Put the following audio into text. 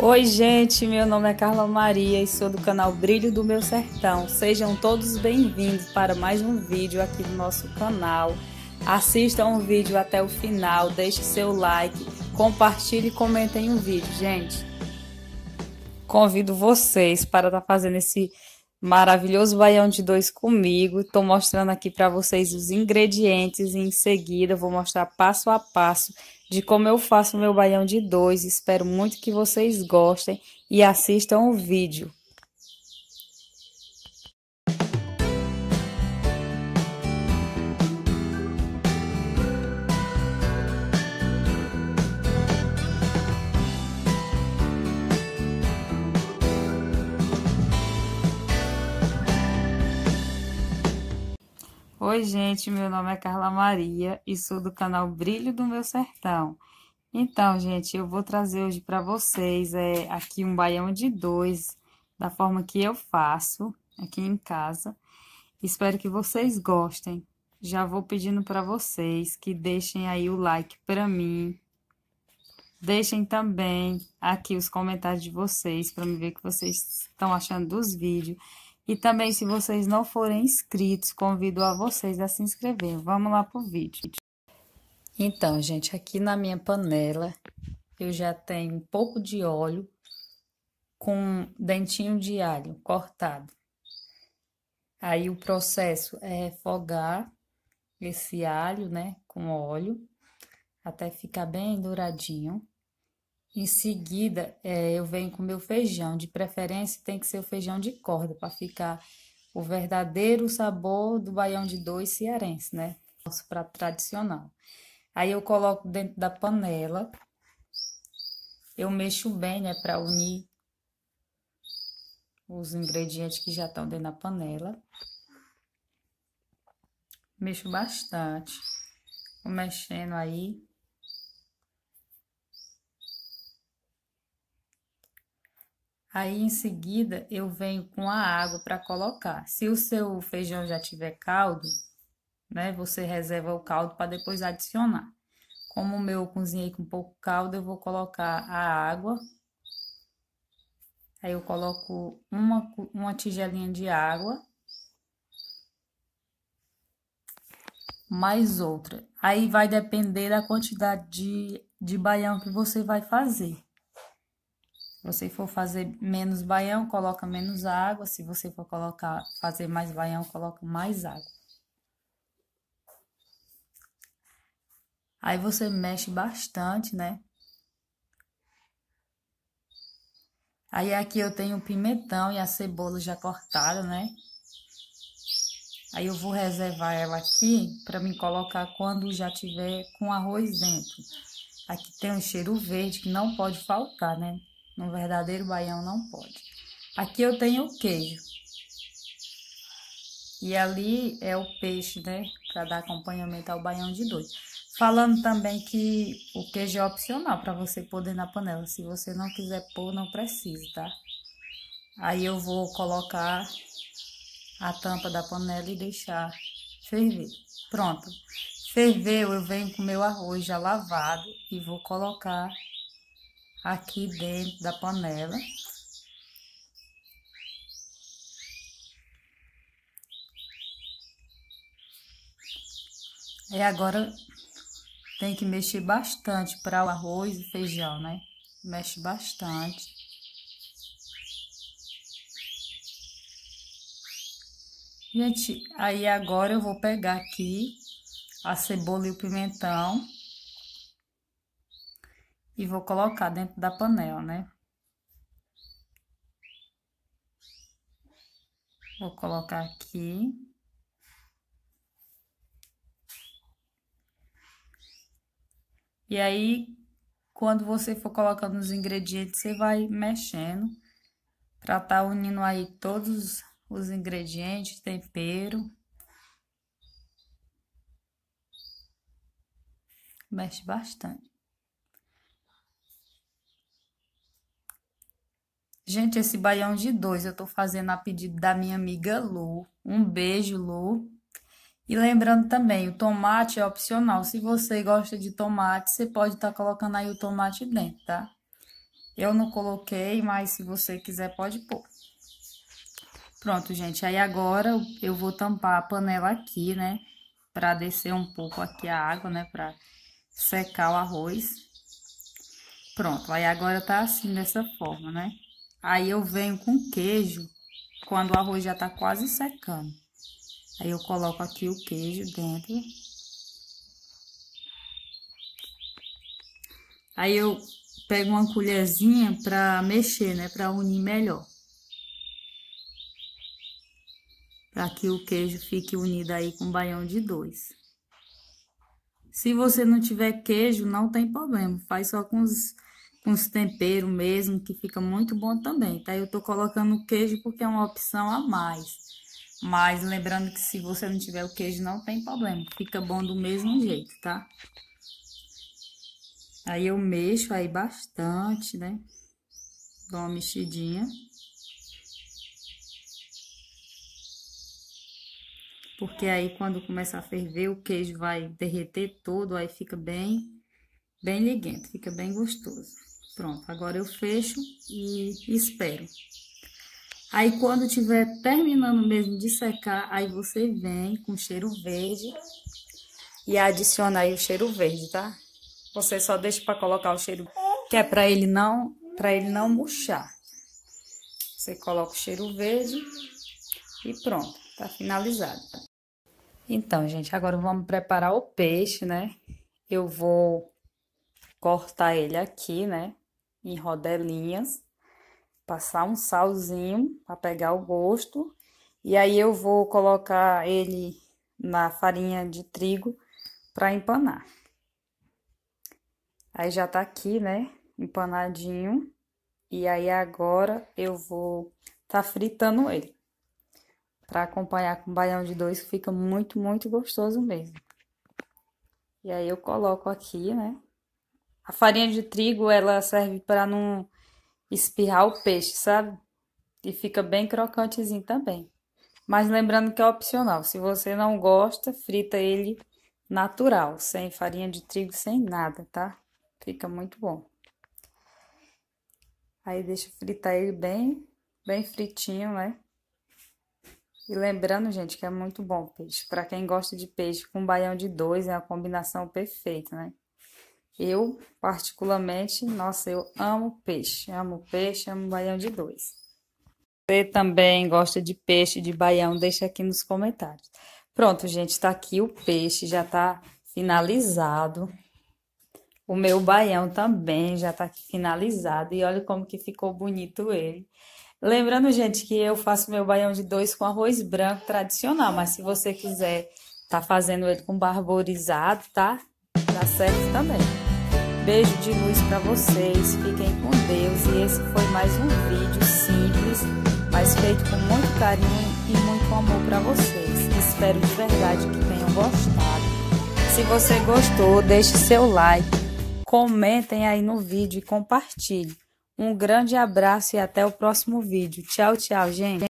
Oi, gente, meu nome é Carla Maria e sou do canal Brilho do Meu Sertão. Sejam todos bem-vindos para mais um vídeo aqui do nosso canal. Assistam o vídeo até o final, deixe seu like, compartilhe e comentem o vídeo, gente. Convido vocês para estar tá fazendo esse maravilhoso baião de dois comigo. Estou mostrando aqui para vocês os ingredientes e em seguida vou mostrar passo a passo de como eu faço meu baião de dois. Espero muito que vocês gostem e assistam o vídeo. Oi, gente, meu nome é Carla Maria e sou do canal Brilho do Meu Sertão. Então, gente, eu vou trazer hoje para vocês é, aqui um baião de dois, da forma que eu faço aqui em casa. Espero que vocês gostem. Já vou pedindo para vocês que deixem aí o like para mim. Deixem também aqui os comentários de vocês para me ver o que vocês estão achando dos vídeos. E também, se vocês não forem inscritos, convido a vocês a se inscreverem. Vamos lá pro vídeo. Então, gente, aqui na minha panela eu já tenho um pouco de óleo com dentinho de alho cortado. Aí o processo é refogar esse alho, né, com óleo até ficar bem douradinho. Em seguida, é, eu venho com meu feijão. De preferência, tem que ser o feijão de corda para ficar o verdadeiro sabor do baião de dois cearense, né? Nosso prato tradicional. Aí eu coloco dentro da panela. Eu mexo bem, né, para unir os ingredientes que já estão dentro da panela. Mexo bastante. Vou mexendo aí Aí em seguida eu venho com a água para colocar. Se o seu feijão já tiver caldo, né, você reserva o caldo para depois adicionar. Como o meu eu cozinhei com pouco caldo, eu vou colocar a água. Aí eu coloco uma, uma tigelinha de água. Mais outra. Aí vai depender da quantidade de, de baião que você vai fazer. Se você for fazer menos baião, coloca menos água. Se você for colocar, fazer mais baião, coloca mais água. Aí você mexe bastante, né? Aí aqui eu tenho o pimentão e a cebola já cortada, né? Aí eu vou reservar ela aqui para me colocar quando já tiver com arroz dentro. Aqui tem um cheiro verde que não pode faltar, né? No verdadeiro baião não pode. Aqui eu tenho o queijo. E ali é o peixe, né? Para dar acompanhamento ao baião de dois. Falando também que o queijo é opcional para você pôr na panela. Se você não quiser pôr, não precisa, tá? Aí eu vou colocar a tampa da panela e deixar ferver. Pronto. Ferveu, eu venho com meu arroz já lavado e vou colocar aqui dentro da panela. E é, agora tem que mexer bastante para o arroz e feijão, né? Mexe bastante. Gente, aí agora eu vou pegar aqui a cebola e o pimentão e vou colocar dentro da panela, né? Vou colocar aqui. E aí, quando você for colocando os ingredientes, você vai mexendo para tá unindo aí todos os ingredientes, tempero. Mexe bastante. Gente, esse baião de dois eu tô fazendo a pedido da minha amiga Lu. Um beijo, Lu. E lembrando também, o tomate é opcional. Se você gosta de tomate, você pode estar tá colocando aí o tomate dentro, tá? Eu não coloquei, mas se você quiser, pode pôr. Pronto, gente. Aí agora eu vou tampar a panela aqui, né? Pra descer um pouco aqui a água, né? Pra secar o arroz. Pronto, aí agora tá assim, dessa forma, né? Aí eu venho com queijo quando o arroz já tá quase secando. Aí eu coloco aqui o queijo dentro. Aí eu pego uma colherzinha para mexer, né, para unir melhor. Para que o queijo fique unido aí com o baião de dois. Se você não tiver queijo, não tem problema, faz só com os uns temperos mesmo, que fica muito bom também, tá? Eu tô colocando queijo porque é uma opção a mais. Mas lembrando que se você não tiver o queijo, não tem problema. Fica bom do mesmo jeito, tá? Aí eu mexo aí bastante, né? Dou uma mexidinha. Porque aí quando começar a ferver, o queijo vai derreter todo, aí fica bem, bem liguento, fica bem gostoso. Pronto, agora eu fecho e espero. Aí quando tiver terminando mesmo de secar, aí você vem com cheiro verde e adiciona aí o cheiro verde, tá? Você só deixa para colocar o cheiro que é para ele não, para ele não murchar. Você coloca o cheiro verde e pronto, tá finalizado. Então, gente, agora vamos preparar o peixe, né? Eu vou cortar ele aqui, né? em rodelinhas, passar um salzinho para pegar o gosto. E aí eu vou colocar ele na farinha de trigo para empanar. Aí já tá aqui, né? Empanadinho. E aí agora eu vou tá fritando ele. Para acompanhar com baião de dois, que fica muito, muito gostoso mesmo. E aí eu coloco aqui, né? A farinha de trigo, ela serve para não espirrar o peixe, sabe? E fica bem crocantezinho também. Mas lembrando que é opcional. Se você não gosta, frita ele natural, sem farinha de trigo, sem nada, tá? Fica muito bom. Aí deixa fritar ele bem, bem fritinho, né? E lembrando, gente, que é muito bom o peixe. Para quem gosta de peixe com baião de dois, é a combinação perfeita, né? Eu, particularmente, nossa, eu amo peixe. Amo peixe, amo baião de dois. Você também gosta de peixe de baião? Deixa aqui nos comentários. Pronto, gente, está aqui o peixe, já está finalizado. O meu baião também já está aqui finalizado. E olha como que ficou bonito ele. Lembrando, gente, que eu faço meu baião de dois com arroz branco tradicional. Mas se você quiser tá fazendo ele com barborizado, tá? Dá tá certo também. Beijo de luz para vocês, fiquem com Deus e esse foi mais um vídeo simples, mas feito com muito carinho e muito amor para vocês. Espero de verdade que tenham gostado. Se você gostou, deixe seu like, comentem aí no vídeo e compartilhe. Um grande abraço e até o próximo vídeo. Tchau, tchau, gente.